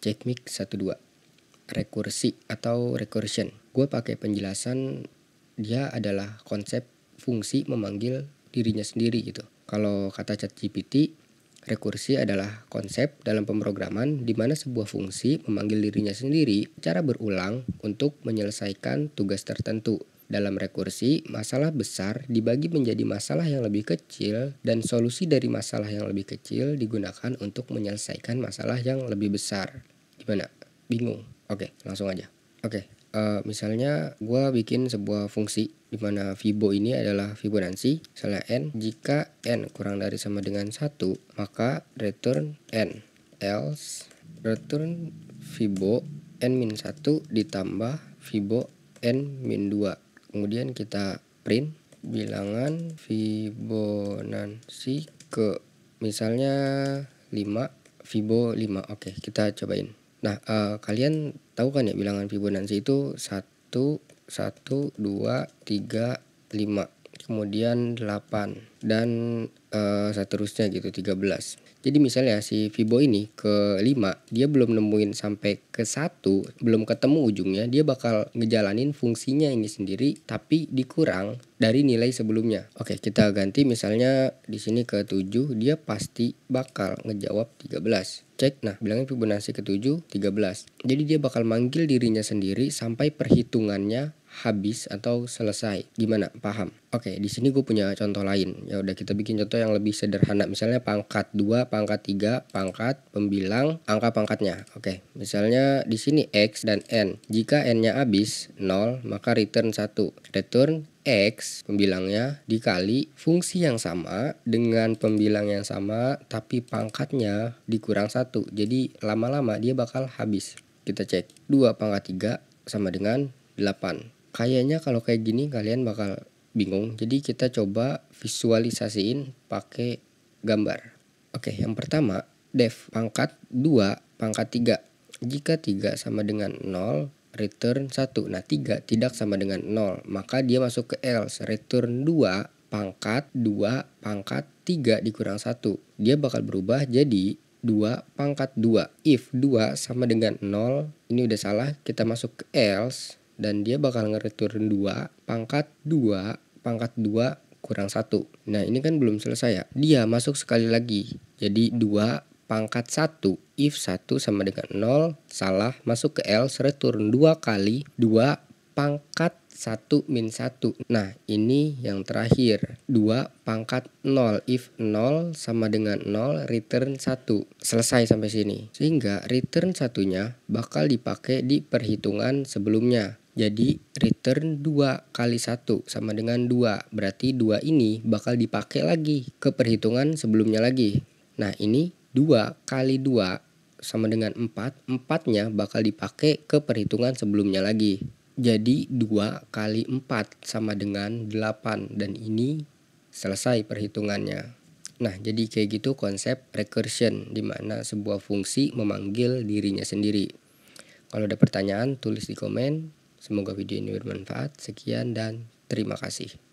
cek mic 12. Rekursi atau recursion. Gue pakai penjelasan dia adalah konsep fungsi memanggil dirinya sendiri gitu. Kalau kata chat ChatGPT, Rekursi adalah konsep dalam pemrograman di mana sebuah fungsi memanggil dirinya sendiri cara berulang untuk menyelesaikan tugas tertentu. Dalam rekursi, masalah besar dibagi menjadi masalah yang lebih kecil dan solusi dari masalah yang lebih kecil digunakan untuk menyelesaikan masalah yang lebih besar. Gimana? Bingung? Oke, langsung aja. Oke, uh, misalnya gue bikin sebuah fungsi di mana Fibo ini adalah Fibonacci, misalnya n. Jika n kurang dari sama dengan satu, maka return n. Else return Fibo n min satu ditambah Fibo n min dua. Kemudian kita print bilangan Fibonacci ke misalnya 5 Fibo 5 oke kita cobain nah uh, kalian tahu kan ya bilangan Fibonacci itu 1 1 2 3 5 kemudian 8 dan e, seterusnya gitu 13. Jadi misalnya si Fibo ini ke 5 dia belum nemuin sampai ke 1 belum ketemu ujungnya dia bakal ngejalanin fungsinya ini sendiri tapi dikurang dari nilai sebelumnya. Oke, kita ganti misalnya di sini ke 7 dia pasti bakal ngejawab 13 cek, nah bilangnya Fibonacci ke-7 13. Jadi dia bakal manggil dirinya sendiri sampai perhitungannya habis atau selesai. Gimana? Paham? Oke, di sini gue punya contoh lain. Ya udah kita bikin contoh yang lebih sederhana. Misalnya pangkat 2, pangkat 3, pangkat pembilang angka pangkatnya. Oke, misalnya di sini x dan n. Jika n-nya habis 0, maka return 1. Return X pembilangnya dikali fungsi yang sama dengan pembilang yang sama tapi pangkatnya dikurang satu jadi lama-lama dia bakal habis kita cek 2 pangkat 3 sama dengan 8 kayaknya kalau kayak gini kalian bakal bingung jadi kita coba visualisasiin pakai gambar oke yang pertama def pangkat 2 pangkat 3 jika 3 sama dengan 0 return 1. Nah, 3 tidak sama dengan 0, maka dia masuk ke else return 2 pangkat 2 pangkat 3 dikurang 1. Dia bakal berubah jadi 2 pangkat 2. If 2 sama dengan 0, ini udah salah, kita masuk ke else dan dia bakal nge-return 2 pangkat 2 pangkat 2 kurang 1. Nah, ini kan belum selesai ya. Dia masuk sekali lagi. Jadi 2 pangkat 1 if 1 sama dengan 0 salah masuk ke else return 2 kali 2 pangkat 1 min 1 nah ini yang terakhir 2 pangkat 0 if 0 sama dengan 0 return 1 selesai sampai sini sehingga return satunya bakal dipakai di perhitungan sebelumnya jadi return 2 kali 1 sama dengan 2 berarti 2 ini bakal dipakai lagi ke perhitungan sebelumnya lagi Nah ini 2 kali 2 sama dengan 4. 4-nya bakal dipakai ke perhitungan sebelumnya lagi. Jadi 2 kali 4 sama dengan 8 dan ini selesai perhitungannya. Nah, jadi kayak gitu konsep recursion di mana sebuah fungsi memanggil dirinya sendiri. Kalau ada pertanyaan tulis di komen. Semoga video ini bermanfaat. Sekian dan terima kasih.